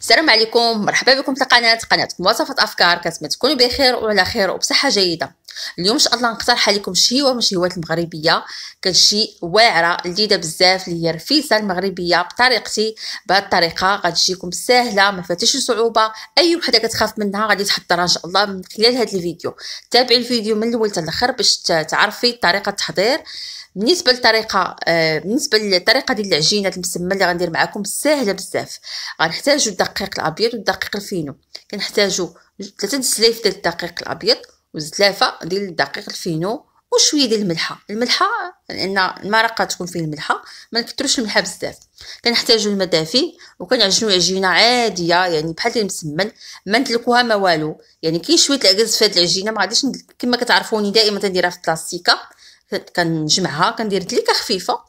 السلام عليكم مرحبا بكم في القناه قناتكم وصفه افكار كنتمنى تكونوا بخير وعلى خير وبصحه جيده اليوم ان شاء الله نقترح عليكم شهيوه من الشهيوات المغربيه كتجي واعره لذيذه بزاف اللي هي رفيسه المغربيه بطريقتي بهذه الطريقه غتجيكم ساهله ما فاتش صعوبه اي وحده كتخاف منها غادي تحضرها ان شاء الله من خلال هذا الفيديو تابعي الفيديو من الاول حتى باش تعرفي طريقه التحضير بالنسبه للطريقه آه، بالنسبه للطريقه ديال العجينه المسمه اللي غندير معكم ساهله بزاف غنحتاجوا الدقيق الابيض والدقيق الفينو كنحتاجوا ثلاثه سلايف ديال الدقيق الابيض وزلافه ديال الدقيق الفينو وشويه ديال الملحه الملحه لان المرقه تكون فيه الملحه ما نكثروش الملحه بزاف كنحتاجوا الماء دافي وكنعجنوا عجينه عاديه يعني بحال اللي مسمن ما ندلكوها ما والو يعني كاين شويه العكاز في هذه العجينه ما غاديش كما كتعرفوني دائما تنديرها في البلاستيكه كنجمعها كندير دليكه خفيفه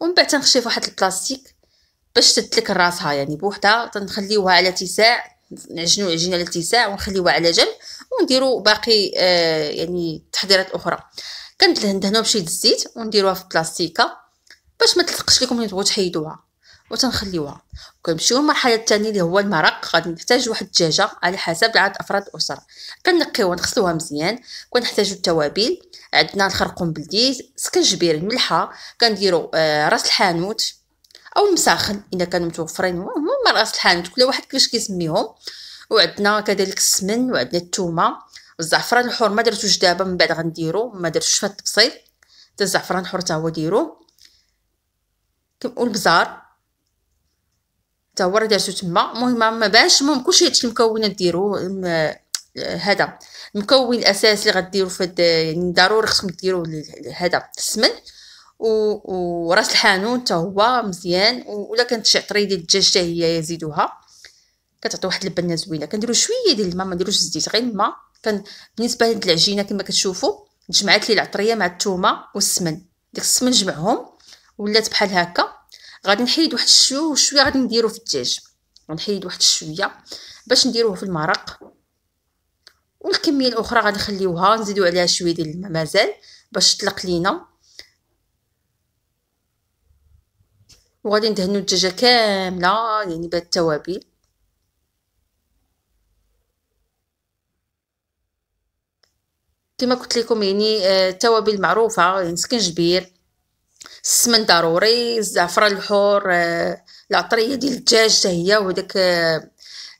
ومن بعد تنخشي في واحد البلاستيك باش تتلك راسها يعني بوحدها تنخليوها على اتساع نعجنو العجينه على اتساع ونخليوها على جنب ونديرو باقي آه يعني تحضيرات اخرى كندهنوها بشي الزيت ونديروها في بلاستيكه باش ما تلصقش لكم ملي يعني تبغوا تحيدوها وتنخليوها كنمشيو للمرحله الثانيه اللي هو المرق غادي نحتاج واحد الدجاجه على حسب عدد افراد الاسره كنقيوها نغسلوها مزيان كنحتاجو التوابل عندنا الخرقوم بلدي سكنجبير الملحه كنديرو آه راس الحانوت او المساخن الا كانوا متوفرين هما راس الحانوت كل واحد كيفاش كيسميهم وعندنا كذلك السمن وعندنا الثومه الزعفران الحر ما درتوش دابا من بعد غنديرو ما درتوش في التبصيل الزعفران الحر حتى هو ديروه كنقول بزار هو راه دارتو تما المهم ما باش المهم كلشي هادشي المكونات ديرو هذا المكون الاساسي اللي غديروا في يعني ضروري خصكم ديروا هذا السمن وراس الحانوت حتى هو مزيان ولا كانت شي عطريه ديال الدجاج حتى هي يزيدوها كتعطي واحد اللبنه زوينه كنديروا شويه ديال الماء ما نديروش الزيت غير الماء كان بالنسبه لهاد العجينه كما كتشوفوا جمعات لي العطريه مع الثومه والسمن داك السمن جمعهم ولات بحال هكا غادي نحيد واحد الشو وشويه غادي نديرو في الدجاج غنحيد واحد الشويه باش نديروه في المرق والكميه الاخرى غادي نخليوها نزيدو عليها شويه ديال الماء مازال باش تطلق لينا وغادي ندهنو الدجاجه كامله يعني بهاد التوابل كما قلت لكم يعني آه، التوابل معروفه يعني سكنجبير السمن ضروري الزعفران الحور آه، العطريه ديال الدجاج حتى هي وداك آه،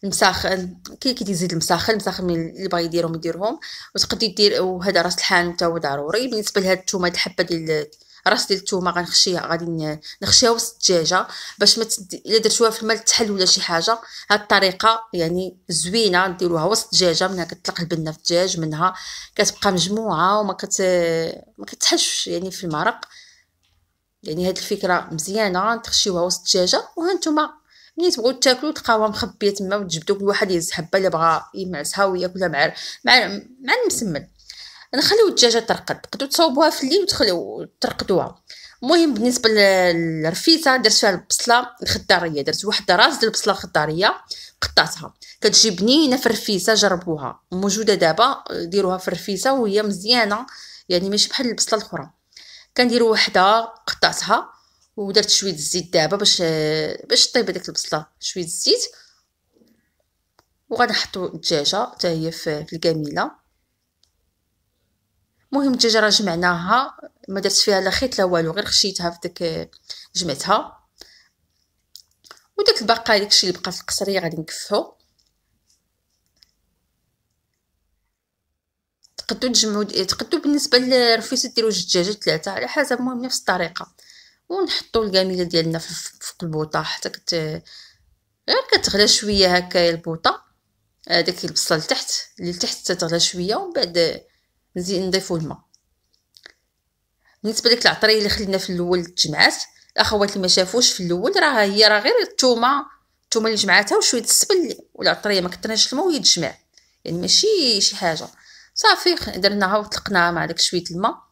المساخن كي كي تزيد المساخن المساخن اللي باغي يديرهم يديرهم وتقدري دير وهذا راس الحان حتى هو ضروري بالنسبه لهاد الثومه الحبه ديال راس ديال الثومه غنخشيها غادي نخشيها وسط الدجاجه باش ما متد... الا درتوها في الماء تحل ولا شي حاجه هاد الطريقه يعني زوينه ديروها وسط الدجاجه منها كتطلق البنه في الدجاج منها كتبقى مجموعه وما كت ما كتحش يعني في المرق يعني هاد الفكره مزيانه تخشيوها وسط الدجاجه وهانتوما ملي تبغيو تاكلوا تلقاوها مخبيه تما وتجبدوا كل واحد يهز حبه اللي بغا يمعسها وياكلها مع مع مع المسمن نخليو الدجاجه ترقد تقدروا تصاوبوها في الليل وتخليو ترقدوها المهم بالنسبه للرفيسه درت فيها البصله الخضاريه درت واحد راس ديال البصله الخضاريه قطعتها كتجي بنينه في الرفيزه جربوها موجوده دابا ديروها في الرفيزه وهي مزيانه يعني ماشي بحال البصله الاخرى كندير وحده قطعتها ودرت شويه الزيت دابا باش باش طيب هذيك البصله شويه الزيت وغنحطو الدجاجه حتى هي في الكميله المهم الدجاجه راه جمعناها ما درتش فيها لا خيط لا والو غير خشيتها في داك جمعتها وداك البقا داكشي اللي بقى في القصريه غادي نكفحو تقدو تجمعو تقدو بالنسبه للرفيسه ديرو جوج ثلاثه على حسب المهم نفس الطريقه ونحطو الكاميله ديالنا فوق البوطه حتى كت غير كتغلى شويه هكايا البوطه هذاك البصله لتحت اللي لتحت تتغلى شويه ومن بعد نزيد نضيفو الماء بالنسبه لك العطريه اللي خلينا في الاول تجمعات الاخوات اللي ما شافوش في الاول راه هي راه غير الثومه الثومه اللي جمعاتها وشويه السبل والعطريه ما كثرناش الماء ويتجمع يعني ماشي شي حاجه صافي درناها وطلقناها مع داك شويه الماء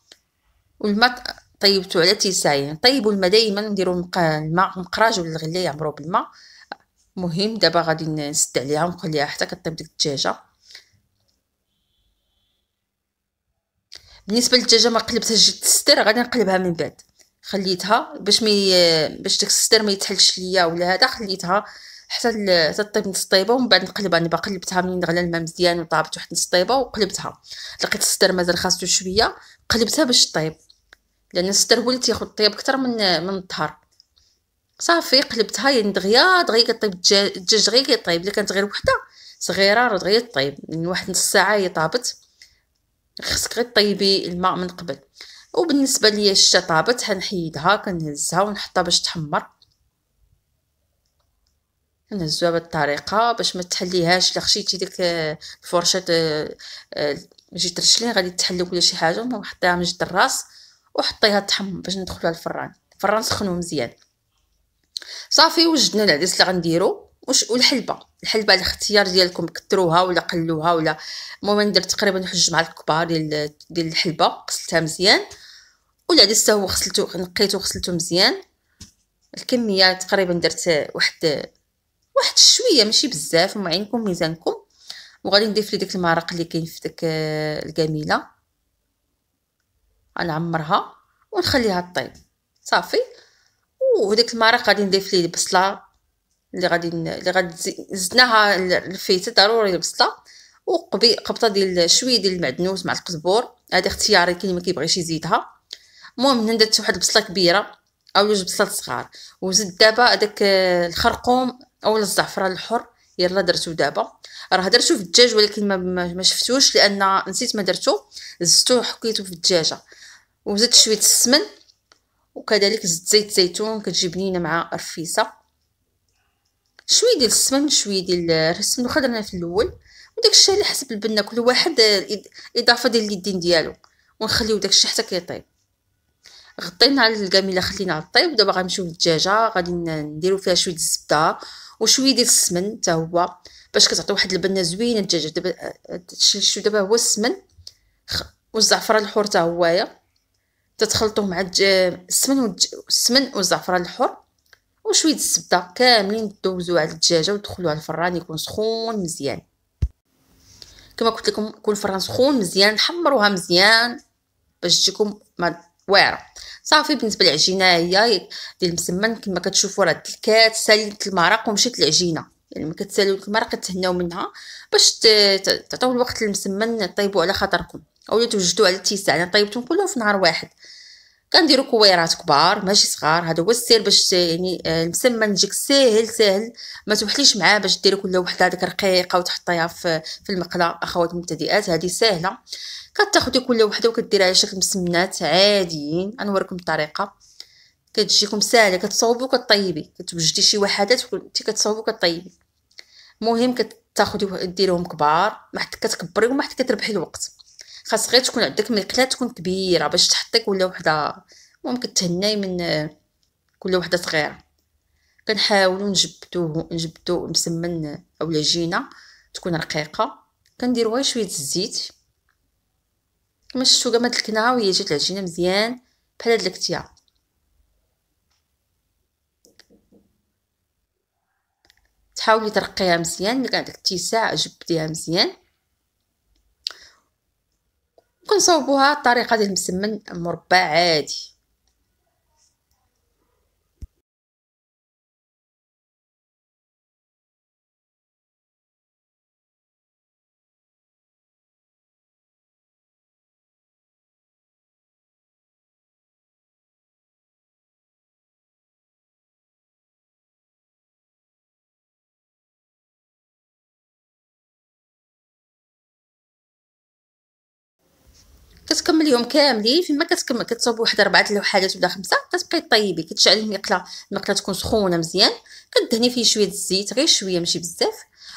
والماء طيبته على تيساين طيبوا الماء دائما نديروا الماء مقراج ولا الغليه يعمروا بالماء مهم دابا غادي نسد عليها ونخليها حتى كطيب ديك الدجاجه بالنسبه للدجاجه ما قلبتهاش جات الستر غادي نقلبها من بعد خليتها باش مي باش داك الستر ما يتحلش ليا ولا هذا خليتها حتى تطيب نص طيبه ومن بعد نقلبها انا باقي قلبتها من غلا الماء مزيان وطابت واحد نص طيبه وقلبتها لقيت الصدر مازال خاصو شويه قلبتها باش طيب لان الصدر هو اللي تياخذ طيب اكثر من من الظهر صافي قلبتها يعني دغيا دغيا كطيب الدجاج غير كيطيب اللي كانت غير وحده صغيره راه دغيا طيب من يعني واحد نص ساعه هي طابت خصك غير طيبي الماء من قبل وبالنسبه ليا الشتا طابت حنحيدها كنهزها ونحطها باش تحمر نهزوها بهاد الطريقه باش ما تحليهاش الا خشيتي ديك آه، الفرشه آه، آه، جيت ترشلين غادي تحلو ولا شي حاجه ما حطيها من جد الراس وحطيها تحم باش ندخلوها الفران الفران سخنو مزيان صافي وجدنا العدس اللي غنديرو وش والحلبه الحلبه الاختيار ديالكم كثروها ولا قلوها ولا المهم درت تقريبا حج مع الكبار ديال ديال الحلبه غسلتها مزيان والعدس هو غسلته نقيته غسلتو مزيان الكميه تقريبا درت واحد واحد الشويه ماشي بزاف معينكم ميزانكم وغادي نضيف لي داك المرق اللي كاين في داك آه، الكميله غنعمرها ونخليها طيب صافي وهداك المرق غادي نضيف ليه البصله اللي غادي اللي غادي زدناها الفيته ضروري البصله وقبي قبطه ديال شويه ديال المعدنوس مع القزبور هذا اختياري كاين اللي ما كيبغيش يزيدها المهم هنا درت واحد البصله كبيره او جوج بصلات صغار وزد دابا هذاك آه، الخرقوم اولا الزعفران الحر يلا درتو دابا راه درتو في الدجاج ولكن ما, ما شفتوش لان نسيت ما درتو زدتو وحكيتو في الدجاجه وزدت شويه السمن وكذلك زدت زيت زيتون كتجي بنينه مع الرفيسه شويه ديال السمن شويه ديال السمن خضرنا في الاول وداك الشيء على حسب البنه كل واحد اضافه ديال اليدين ديالو ونخليو داك الشيء حتى كيطيب غطينا على الكاميله خلينا طيب دابا غنمشيو للدجاجه غادي نديرو فيها شويه الزبده وشويه ديال السمن حتى هو باش كتعطي واحد البنه زوينه الدجاج دابا هادشي اللي دابا هو السمن والزعفران الحر حتى هويا تتخلطوه مع السمن والسمن والزعفران الحر وشويه الزبده كاملين دوزوه على الدجاجه ودخلوها على الفران يكون سخون مزيان كما قلت لكم يكون الفران سخون مزيان حمروها مزيان باش تجيكم واعره صافي بالنسبه للعجينه هي ديال المسمن كما كتشوفوا راه تلكات سالت المرق ومشات العجينه يعني ما كتسالوا المرق كتهناو منها باش تعطيو الوقت للمسمن طيبوا على خاطركم اولا توجدوا على الاتساع انا طيبتهم كلهم في نهار واحد كنديروا كويرات كبار ماشي صغار هذا هو السير باش يعني آه، المسمن تجيك ساهل ساهل ما توحليش معاه باش ديري كل وحده هذيك رقيقه وتحطيها في في المقله اخوات المبتدئات هذه ساهله كتاخدي كل وحده وكديريها على شكل مسمنات عاديين غنوريكم الطريقه كتجيكم ساهله كتصاوبي وكطيبي كتوجدي شي وحدات انت كتصاوبي وكطيبي المهم كتاخدي ديريهم كبار ما حتى كتكبري وما حتى كتربحي الوقت خاص غير تكون عندك مقله تكون كبيره باش تحطيك ولا وحده ممكن تهناي من كل وحده صغيره كنحاولو نجبدو نجبدو مسمن او لجينه تكون رقيقه كنديرو غير شويه الزيت كما شتو كما دلكناها وهي جات العجينه مزيان بحال هاد الكتيه تحاولي ترقيها مزيان ملي كان عندك اتساع جبديها مزيان كنصوبوها الطريقه ديال المسمن مربع عادي كتكملي يوم كاملين ما كتكمل كتصاوب واحد اربعه الوحدات ولا خمسه كتبقاي طيبي كتشعلي المقله المقله تكون سخونه مزيان كدهني فيه شويه الزيت غير شويه ماشي بزاف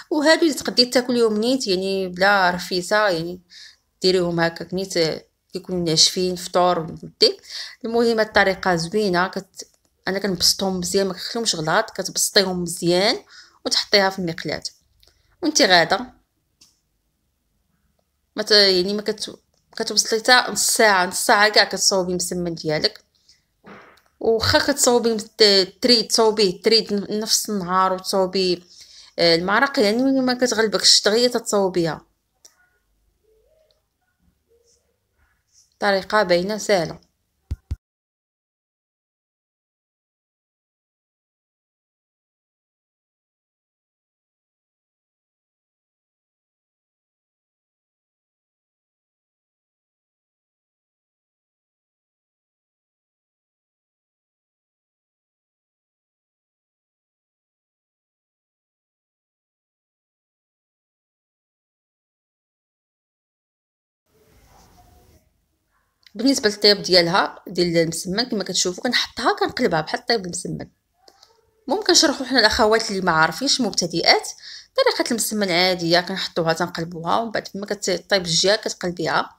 وهادو اللي تقدري تاكليهم نيت يعني بلا رفيسه يعني ديريهم هكاك نيت كيكونوا ناشفين فطور ودي المهم الطريقه زوينه كت... انا كنبسطهم مزيان ما كنخليهمش غلاط كتبسطيهم مزيان وتحطيها في المقلاه وانت غاده ما مت... يعني ما كت كتوصلي حتى نص ساعه نص ساعه كاع كتصاوبي مسمن ديالك وخا كتصاوبي تريد تصاوبيه تريد نفس النهار وتصاوبي آه، المعرق يعني ملي ما كتغلبكش دغيا تتصاوبيها طريقه باينه سهله بالنسبه للطياب ديالها ديال المسمن كما كتشوفوا كنحطها كنقلبها بحال الطياب المسمن ممكن نشرحوا حنا الاخوات اللي ما عارفينش مبتدئات طريقه المسمن عاديه كنحطوها تنقلبوها ومن بعد ما كطيب الجهه كتقلبيها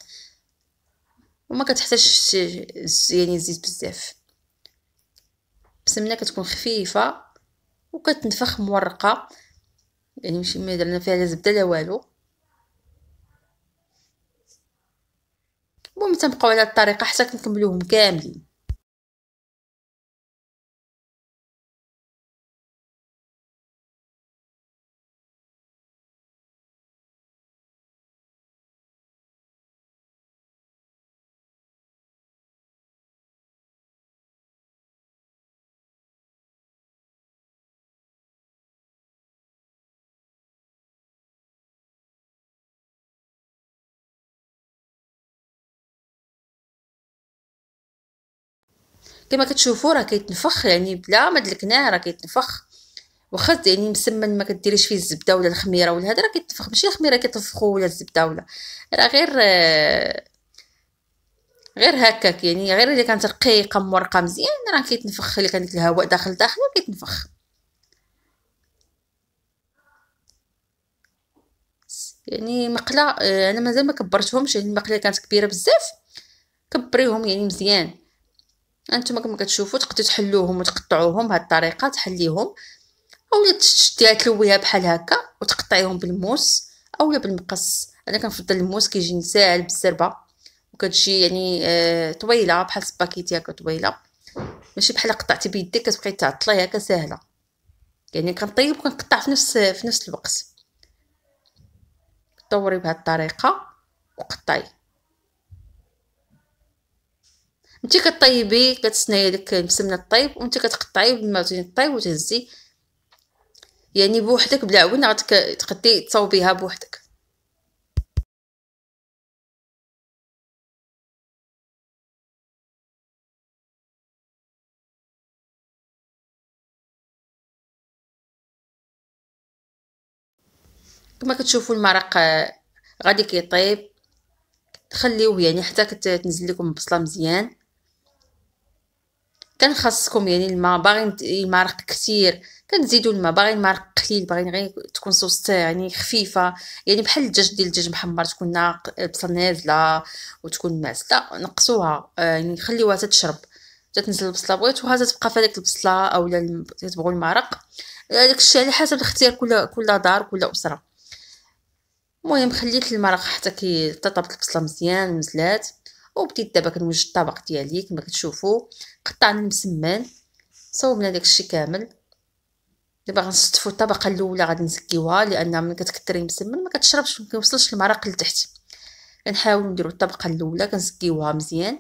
وما كتحتاجش يعني الزيت بزاف المسمنه كتكون خفيفه وكتنفخ مورقه يعني ماشي ما درنا فيها لا زبده لا والو المهم تنبقاو على الطريقه حتى كنكملوهم كاملين كما كتشوفوا راه كيتنفخ يعني بلا ما دلكناه راه كيتنفخ واخا يعني مسمن ما كديريش فيه الزبده ولا الخميره ولا هذا راه كيتنفخ ماشي الخميره كيتنفخوا ولا الزبده ولا راه غير غير هكاك يعني غير الا كانت رقيقه مورقه مزيان راه كيتنفخ الا كان الهواء داخل داخل كيتنفخ يعني مقله آه، انا مازال ما كبرتهمش يعني المقله كانت كبيره بزاف كبريهم يعني مزيان انتما كما كتشوفوا تقدروا تحلوهم وتقطعوهم بهذه الطريقه تحليهم اولا تشديها تلويها بحال هكا وتقطعيهم بالموس اولا بالمقص انا كنفضل الموس كيجي ساهل بالزربه وكتجي يعني آه طويله بحال سباكيتي هكا طويله ماشي بحال قطعتي بيديك كتبقاي تعطلي هكا ساهله يعني كنطيب وكنقطع في نفس في نفس الوقت طوري بهذه الطريقه وقطعي انت كطيبي كتسناي داك المسمنه الطيب وانت كتقطعي بالمعجون الطيب وتهزي يعني بوحدك بلا عون غتقدي تقدي تصاوبيها بوحدك كما كتشوفوا المرق غادي كيطيب تخليوه يعني حتى كتنزل لكم البصله مزيان كان خاصكم يعني الماء باغي يمارق كثير كنزيدوا الماء باغي الماء قليل باغي غير تكون صوص يعني خفيفه يعني بحال الدجاج ديال الدجاج محمر تكون ناق بصل نازله وتكون معسله نقصوها آه، يعني خليوها تتشرب تتنزل البصله بغيتوها تبقى في هذيك البصله اولا تبغوا المرق داك آه، الشيء على حسب الاختيار كل كل دار كل اسره المهم خليت المرق حتى كي طابت البصله مزيان مزلات وبديت دابا كنوجد الطبق ديالي كما كتشوفوا قطعنا المسمن صوبنا داكشي كامل دابا غنستفو الطبقه الاولى غادي نزكيوها لان ملي كتكثري المسمن ما كتشربش ما كيوصلش المرق لتحت كنحاول نديروا الطبقه الاولى كنزكيوها مزيان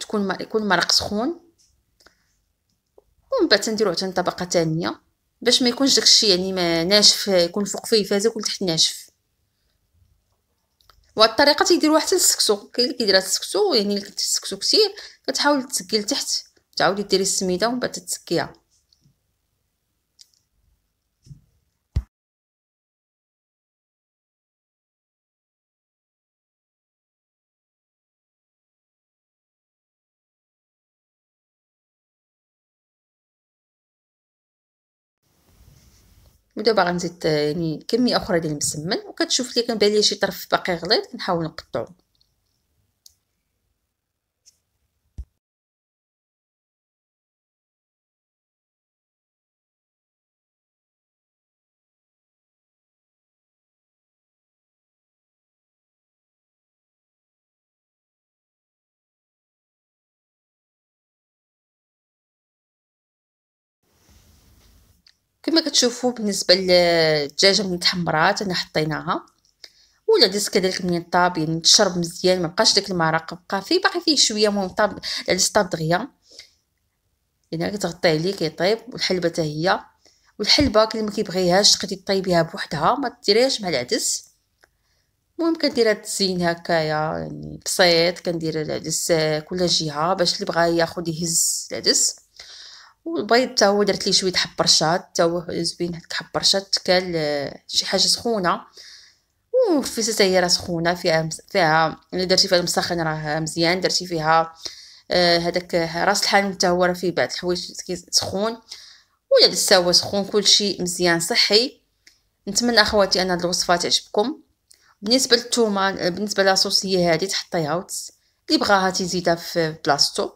تكون ما يكون مرق سخون ومن بعد تنديروا حتى طبقه ثانيه باش ما يكونش داكشي يعني ما ناشف يكون فوق فيه فازك وتحت ناشف وهاد الطريقه تيديروها حتى للسكسو كاين اللي كيديرها السكسو يعني اللي كتسكسو كثير كتحاول تسكي لتحت تعاودي ديري السميده ومن بعد تسقيها ودابا غنزيد يعني كميه اخرى ديال المسمن وكتشوف لي كنبان ليا شي طرف باقي غليظ كنحاول نقطعو كما كتشوفوا بالنسبه للدجاجه من تحمرات انا حطيناها ولا درت كذلك من الطاب يعني تشرب مزيان ما بقاش داك المرق بقى فيه باقي فيه شويه من طاب على يعني طاب دغيا يعني كتغطي عليه كيطيب والحلبه حتى هي والحلبه كل ما كيبغيهاش تقدري طيبيها بوحدها ما ديريهاش مع العدس المهم كندير هاد الزين هكايا يعني بسيط كندير العدس كل جهه باش اللي بغا ياخد يهز العدس والبيض تا هو درت ليه شويه حب رشاد تا هو زوين هذاك حب رشاد تكال آه، شي حاجه سخونه وفيسه حتى هي راه سخونه فيها فيها اللي يعني درتي فيها المسخن راه مزيان درتي فيها هذاك آه، راس الحان حتى هو راه فيه بعض الحوايج سخون ولا السوا سخون كلشي مزيان صحي نتمنى اخواتي ان هاد الوصفه تعجبكم بالنسبه للثومه آه، بالنسبه لاصوصيه هذه تحطيها اللي بغاها تزيدها في بلاصتو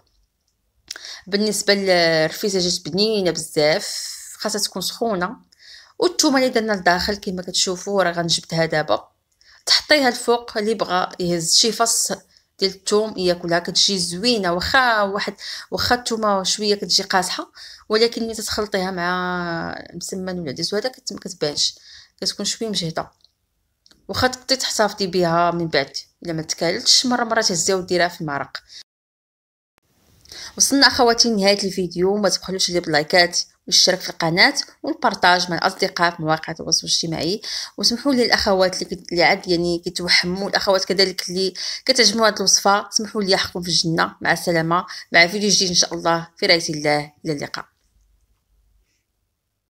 بالنسبه للرفيزه جات بنينه بزاف خاصها تكون سخونه والثومه اللي درنا لداخل كما كتشوفوا راه غنجبدها دابا تحطيها الفوق اللي بغى يهز شي فص ديال الثوم ياكلها كتجي زوينه واخا واحد واخا الثومه شويه كتجي قاصحه ولكن ملي تخلطيها مع مسمن ولا ديزو هذا كتبانش كتكون شويه مجهده واخا تقدري تحتفظي بها من بعد الا ما تكالتش مره مره تهزيها وديرها في المرق وصلنا اخواتي لنهايه الفيديو ما تبخلوش ديروا اللايكات والاشتراك في القناه والبارطاج مع الاصدقاء في مواقع التواصل الاجتماعي وسمحوا لي الاخوات اللي, اللي عاد يعني كيتوهموا الاخوات كذلك اللي كتعجبوا هذه الوصفه سمحوا لي حقكم في الجنه مع السلامه مع فيديو جديد ان شاء الله في رعايه الله الى اللقاء